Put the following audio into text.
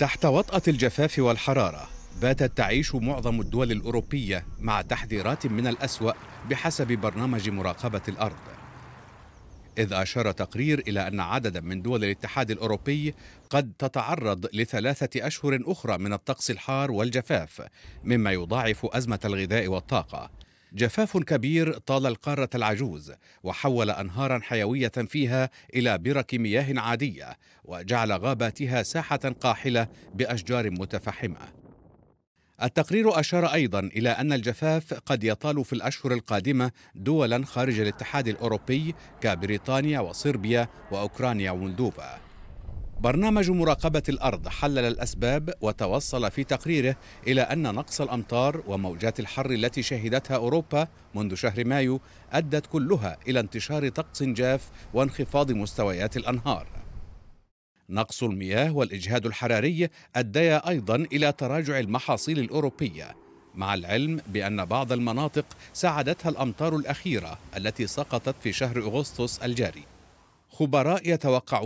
تحت وطأة الجفاف والحرارة باتت تعيش معظم الدول الأوروبية مع تحذيرات من الأسوأ بحسب برنامج مراقبة الأرض إذ أشار تقرير إلى أن عددا من دول الاتحاد الأوروبي قد تتعرض لثلاثة أشهر أخرى من الطقس الحار والجفاف مما يضاعف أزمة الغذاء والطاقة جفاف كبير طال القارة العجوز وحول أنهارا حيوية فيها إلى برك مياه عادية وجعل غاباتها ساحة قاحلة بأشجار متفحمة التقرير أشار أيضا إلى أن الجفاف قد يطال في الأشهر القادمة دولا خارج الاتحاد الأوروبي كبريطانيا وصربيا وأوكرانيا ومولدوفا برنامج مراقبة الأرض حلل الأسباب وتوصل في تقريره إلى أن نقص الأمطار وموجات الحر التي شهدتها أوروبا منذ شهر مايو أدت كلها إلى انتشار طقس جاف وانخفاض مستويات الأنهار نقص المياه والإجهاد الحراري أديا أيضا إلى تراجع المحاصيل الأوروبية مع العلم بأن بعض المناطق ساعدتها الأمطار الأخيرة التي سقطت في شهر أغسطس الجاري خبراء يتوقعون